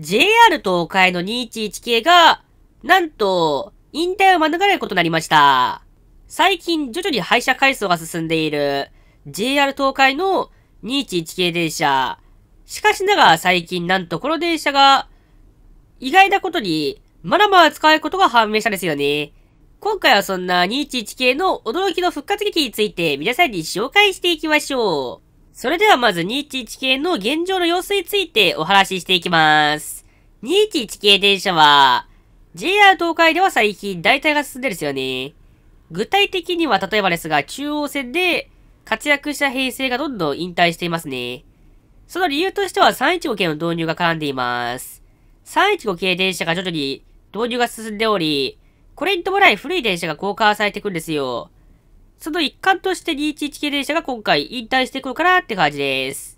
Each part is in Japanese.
JR 東海の211系が、なんと、引退を免れることになりました。最近徐々に廃車回数が進んでいる JR 東海の211系電車。しかしながら最近なんとこの電車が意外なことにまだまだ使うことが判明したんですよね。今回はそんな211系の驚きの復活劇について皆さんに紹介していきましょう。それではまず211系の現状の様子についてお話ししていきます。211系電車は、JR 東海では最近代替が進んでるんですよね。具体的には例えばですが、中央線で活躍した平成がどんどん引退していますね。その理由としては315系の導入が絡んでいます。315系電車が徐々に導入が進んでおり、これに伴い古い電車が交換されていくんですよ。その一環として211系電車が今回引退していくるかなって感じです。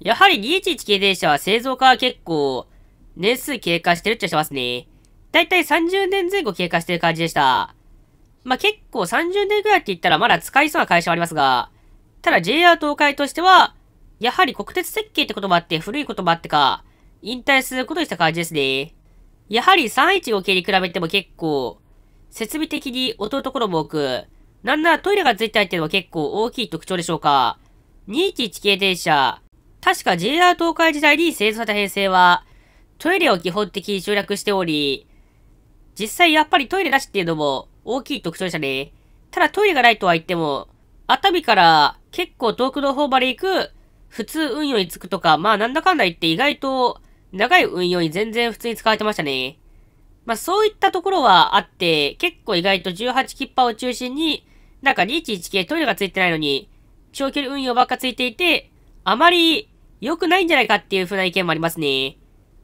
やはり211系電車は製造化は結構年数経過してるっちゃしてますね。だいたい30年前後経過してる感じでした。まあ、結構30年ぐらいって言ったらまだ使いそうな会社はありますが、ただ JR 東海としては、やはり国鉄設計ってこともあって古いこともあってか、引退することにした感じですね。やはり315系に比べても結構、設備的に劣るところも多く、なんならトイレがついたっていうのは結構大きい特徴でしょうか。211系電車。確か JR 東海時代に製造された編成は、トイレを基本的に集約しており、実際やっぱりトイレなしっていうのも大きい特徴でしたね。ただトイレがないとは言っても、熱海から結構遠くの方まで行く、普通運用に着くとか、まあなんだかんだ言って意外と長い運用に全然普通に使われてましたね。まあそういったところはあって、結構意外と18キッパーを中心になんか211系トイレがついてないのに、長距離運用ばっかついていて、あまり良くないんじゃないかっていう風な意見もありますね。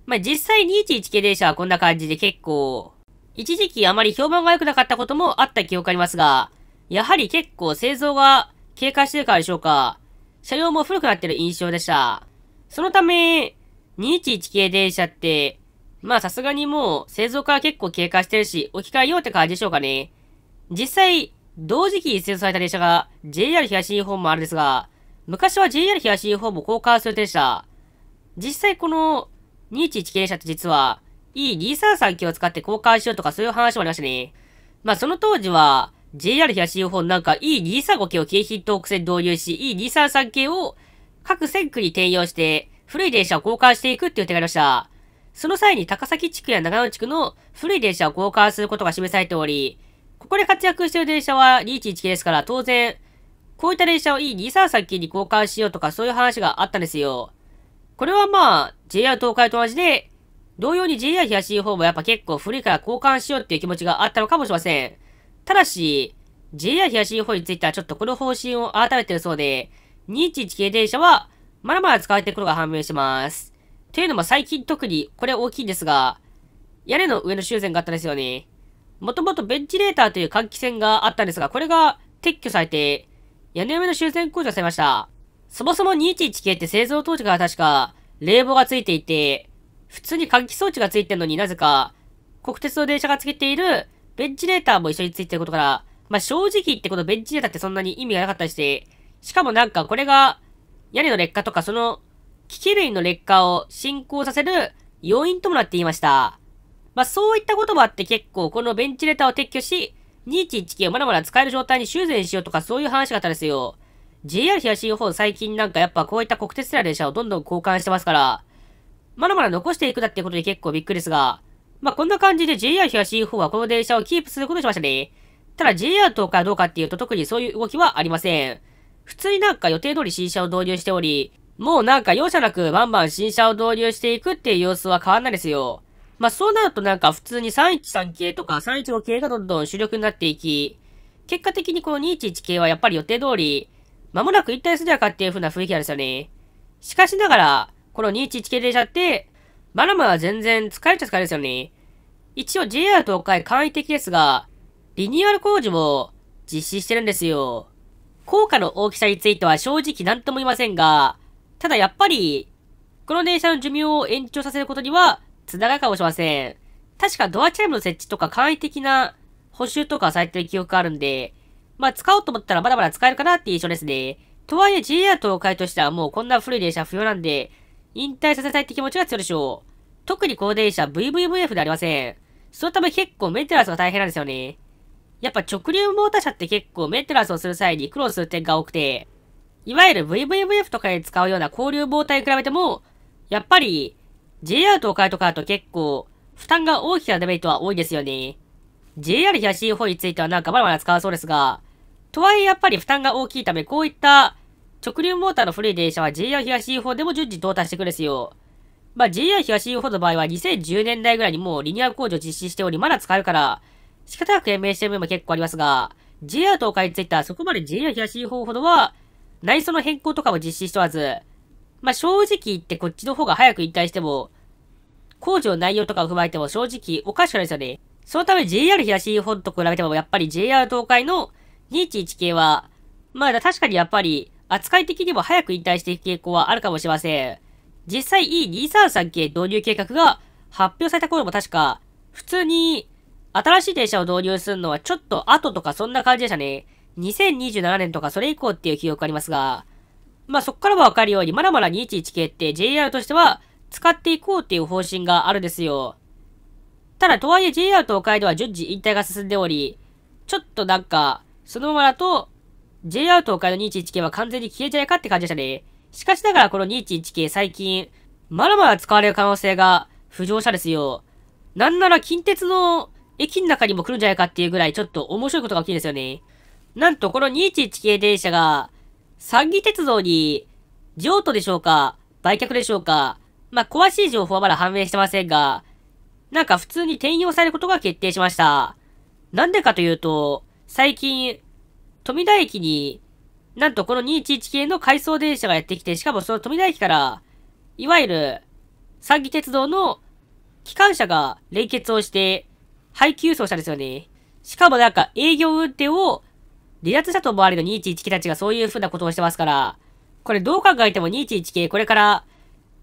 まあ、実際211系電車はこんな感じで結構、一時期あまり評判が良くなかったこともあった記憶ありますが、やはり結構製造が経過してるからでしょうか、車両も古くなってる印象でした。そのため、211系電車って、まあさすがにもう製造から結構経過してるし、置き換えようって感じでしょうかね。実際、同時期移設された列車が JR 東日本もあるですが、昔は JR 東日本も交換するでした。実際この211系列車って実は E233 系を使って交換しようとかそういう話もありましたね。まあその当時は JR 東日本なんか E235 系を京浜東北線導入し E233 系を各線区に転用して古い電車を交換していくっていう手がありました。その際に高崎地区や長野地区の古い電車を交換することが示されており、ここで活躍してる電車は2 1 1系ですから、当然、こういった電車を e 2、3先に交換しようとかそういう話があったんですよ。これはまあ、JR 東海と同じで、同様に JR 東日本もやっぱ結構古いから交換しようっていう気持ちがあったのかもしれません。ただし、JR 東日本についてはちょっとこの方針を改めてるそうで、211系電車は、まだまだ使われていくるが判明します。というのも最近特にこれ大きいんですが、屋根の上の修繕があったんですよね。もともとベンチレーターという換気扇があったんですが、これが撤去されて、屋根上の修繕工事をされました。そもそも211系って製造当時から確か冷房がついていて、普通に換気装置がついてるのになぜか、国鉄の電車がつけているベンチレーターも一緒についてることから、まあ、正直言ってこのベンチレーターってそんなに意味がなかったりして、しかもなんかこれが屋根の劣化とかその機器類の劣化を進行させる要因ともなっていました。まあ、そういったこともあって結構、このベンチレーターを撤去し、2119をまだまだ使える状態に修繕しようとか、そういう話があったんですよ。JR 東日本最近なんかやっぱこういった国鉄な電車をどんどん交換してますから、まだまだ残していくだってことで結構びっくりですが、まあ、こんな感じで JR 東日本はこの電車をキープすることにしましたね。ただ JR 東海はどうかっていうと特にそういう動きはありません。普通になんか予定通り新車を導入しており、もうなんか容赦なくバンバン新車を導入していくっていう様子は変わんないですよ。まあ、そうなるとなんか普通に313系とか315系がどんどん主力になっていき、結果的にこの211系はやっぱり予定通り、まもなく一体するやかっていう風な雰囲気なんですよね。しかしながら、この211系電車って、まだまだ全然使えちゃ使えですよね。一応 JR 東海簡易的ですが、リニューアル工事も実施してるんですよ。効果の大きさについては正直何とも言いませんが、ただやっぱり、この電車の寿命を延長させることには、繋がるかもしれません。確かドアチャイムの設置とか簡易的な補修とかされてる記憶があるんで、まあ使おうと思ったらまだまだ使えるかなっていう印象ですね。とはいえ JR 東海としてはもうこんな古い電車不要なんで、引退させたいって気持ちが強いでしょう。特にこの電車 VVVF でありません。そのため結構メンテナンスが大変なんですよね。やっぱ直流モーター車って結構メンテナンスをする際に苦労する点が多くて、いわゆる VVVF とかに使うような交流モーターに比べても、やっぱり JR 東海とかだと結構、負担が大きなデメリットは多いですよね。JR 東日本についてはなんかまだまだ使わそうですが、とはいえやっぱり負担が大きいため、こういった直流モーターの古い電車は JR 東日本でも順次到達してくんですよ。まあ、JR 東日本の場合は2010年代ぐらいにもうリニア工事を実施しており、まだ使えるから、仕方なく延命してる面も結構ありますが、JR 東海についてはそこまで JR 東日本ほどは、内装の変更とかも実施しておらず、まあ、正直言ってこっちの方が早く引退しても、工事の内容とかを踏まえても正直おかしくないですよね。そのため JR 東日本と比べてもやっぱり JR 東海の211系は、まあ確かにやっぱり扱い的にも早く引退していく傾向はあるかもしれません。実際 E233 系導入計画が発表された頃も確か、普通に新しい電車を導入するのはちょっと後とかそんな感じでしたね。2027年とかそれ以降っていう記憶ありますが、まあ、そこからもわかるように、まだまだ2 1 1系って JR としては使っていこうっていう方針があるんですよ。ただ、とはいえ JR 東海では順次引退が進んでおり、ちょっとなんか、そのままだと、JR 東海の2 1 1系は完全に消えちゃえかって感じでしたね。しかしながらこの2 1 1系最近、まだまだ使われる可能性が浮上したですよ。なんなら近鉄の駅の中にも来るんじゃないかっていうぐらいちょっと面白いことが起きるんですよね。なんとこの2 1 1系電車が三義鉄道に、譲渡でしょうか売却でしょうかまあ、詳しい情報はまだ判明してませんが、なんか普通に転用されることが決定しました。なんでかというと、最近、富田駅に、なんとこの211系の回送電車がやってきて、しかもその富田駅から、いわゆる、三義鉄道の機関車が連結をして、配給送車ですよね。しかもなんか営業運転を離脱者と思われる211系たちがそういう風なことをしてますから、これどう考えても211系、これから、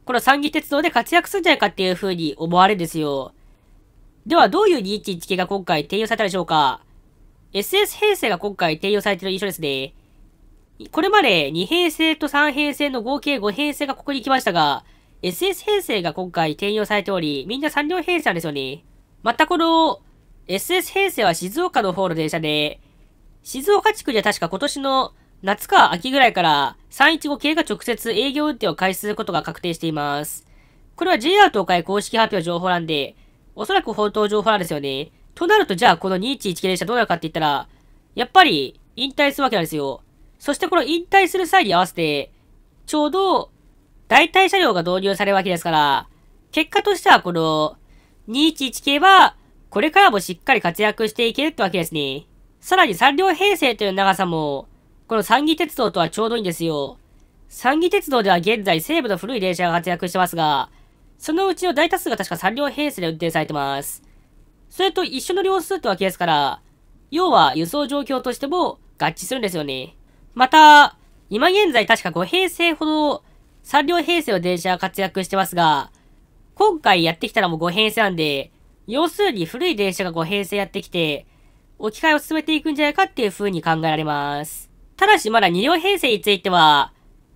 この三義鉄道で活躍するんじゃないかっていう風に思われるんですよ。では、どういう211系が今回転用されたでしょうか ?SS 編成が今回転用されている印象ですね。これまで2編成と3編成の合計5編成がここに来ましたが、SS 編成が今回転用されており、みんな3両編成なんですよね。またこの、SS 編成は静岡の方の電車で、静岡地区では確か今年の夏か秋ぐらいから315系が直接営業運転を開始することが確定しています。これは JR 東海公式発表情報なんで、おそらく本当情報なんですよね。となるとじゃあこの211系列車どうなるかって言ったら、やっぱり引退するわけなんですよ。そしてこの引退する際に合わせて、ちょうど代替車両が導入されるわけですから、結果としてはこの211系はこれからもしっかり活躍していけるってわけですね。さらに三両編成という長さも、この三義鉄道とはちょうどいいんですよ。三義鉄道では現在西部の古い電車が活躍してますが、そのうちの大多数が確か三両編成で運転されてます。それと一緒の両数ってわけですから、要は輸送状況としても合致するんですよね。また、今現在確か5平成ほど3両編成の電車が活躍してますが、今回やってきたらもう5平成なんで、要するに古い電車が5平成やってきて、置き換えを進めていくんじゃないかっていう風に考えられます。ただしまだ2両編成については、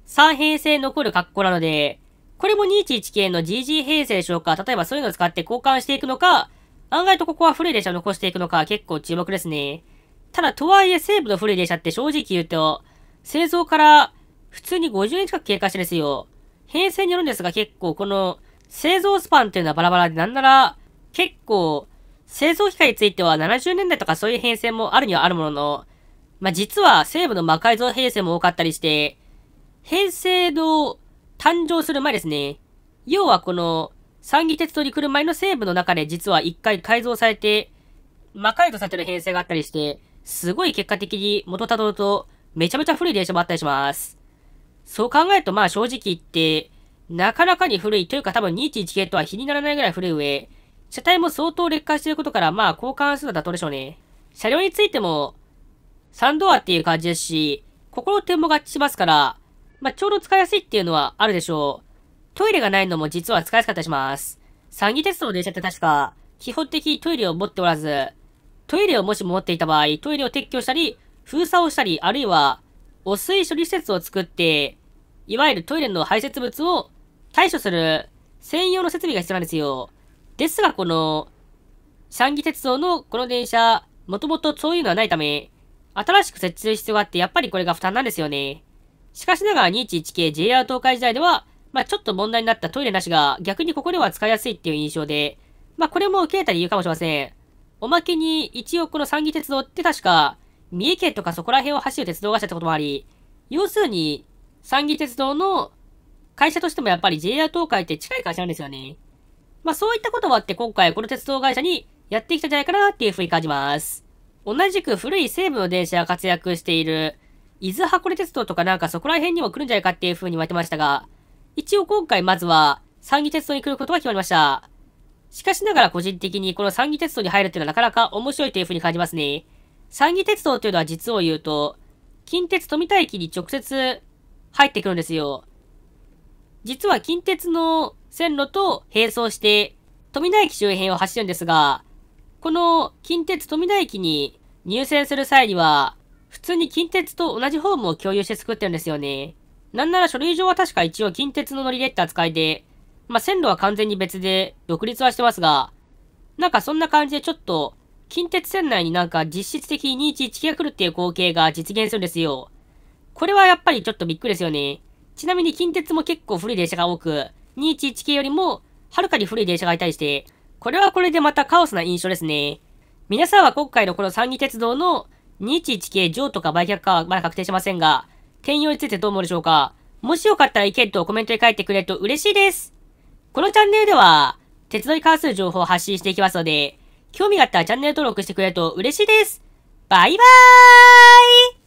3編成残る格好なので、これも211系の GG 編成でしょうか例えばそういうのを使って交換していくのか、案外とここは古い列車を残していくのか結構注目ですね。ただとはいえ西部の古い列車って正直言うと、製造から普通に50年近く経過してですよ。編成によるんですが結構この製造スパンっていうのはバラバラでなんなら結構製造機械については70年代とかそういう編成もあるにはあるものの、まあ、実は西部の魔改造編成も多かったりして、編成の誕生する前ですね。要はこの、三義鉄道に来る前の西部の中で実は一回改造されて、魔改造されてる編成があったりして、すごい結果的に元たどると、めちゃめちゃ古い電車もあったりします。そう考えるとまあ正直言って、なかなかに古いというか多分211系とは比にならないぐらい古い上、車体も相当劣化していることから、まあ、交換するの妥当でしょうね。車両についても、サンドアっていう感じですし、ここの点も合致しますから、まあ、ちょうど使いやすいっていうのはあるでしょう。トイレがないのも実は使いやすかったりします。三義鉄道の電車って確か、基本的にトイレを持っておらず、トイレをもし持っていた場合、トイレを撤去したり、封鎖をしたり、あるいは、汚水処理施設を作って、いわゆるトイレの排泄物を対処する専用の設備が必要なんですよ。ですが、この、三義鉄道のこの電車、もともとそういうのはないため、新しく設置する必要があって、やっぱりこれが負担なんですよね。しかしながら211系 JR 東海時代では、まあ、ちょっと問題になったトイレなしが、逆にここでは使いやすいっていう印象で、まあ、これも受け入れた理由かもしれません。おまけに、一応この三義鉄道って確か、三重県とかそこら辺を走る鉄道会社ってこともあり、要するに、三義鉄道の会社としてもやっぱり JR 東海って近い会社なんですよね。まあ、そういったこともあって今回この鉄道会社にやってきたんじゃないかなっていうふうに感じます。同じく古い西部の電車が活躍している、伊豆箱根鉄道とかなんかそこら辺にも来るんじゃないかっていうふうに言われてましたが、一応今回まずは、三義鉄道に来ることが決まりました。しかしながら個人的にこの三義鉄道に入るっていうのはなかなか面白いというふうに感じますね。三義鉄道というのは実を言うと、近鉄富田駅に直接入ってくるんですよ。実は近鉄の線路と並走して富田駅周辺を走るんですが、この近鉄富田駅に入線する際には、普通に近鉄と同じホームを共有して作ってるんですよね。なんなら書類上は確か一応近鉄の乗り入れって扱いで、まあ、線路は完全に別で独立はしてますが、なんかそんな感じでちょっと、近鉄線内になんか実質的に211が来るっていう光景が実現するんですよ。これはやっぱりちょっとびっくりですよね。ちなみに近鉄も結構古い列車が多く、211系よりも、はるかに古い電車がいたりして、これはこれでまたカオスな印象ですね。皆さんは今回のこの三義鉄道の211系譲渡か売却かはまだ確定しませんが、転用についてどう思うでしょうかもしよかったら意見とコメントで書いてくれると嬉しいです。このチャンネルでは、鉄道に関する情報を発信していきますので、興味があったらチャンネル登録してくれると嬉しいです。バイバーイ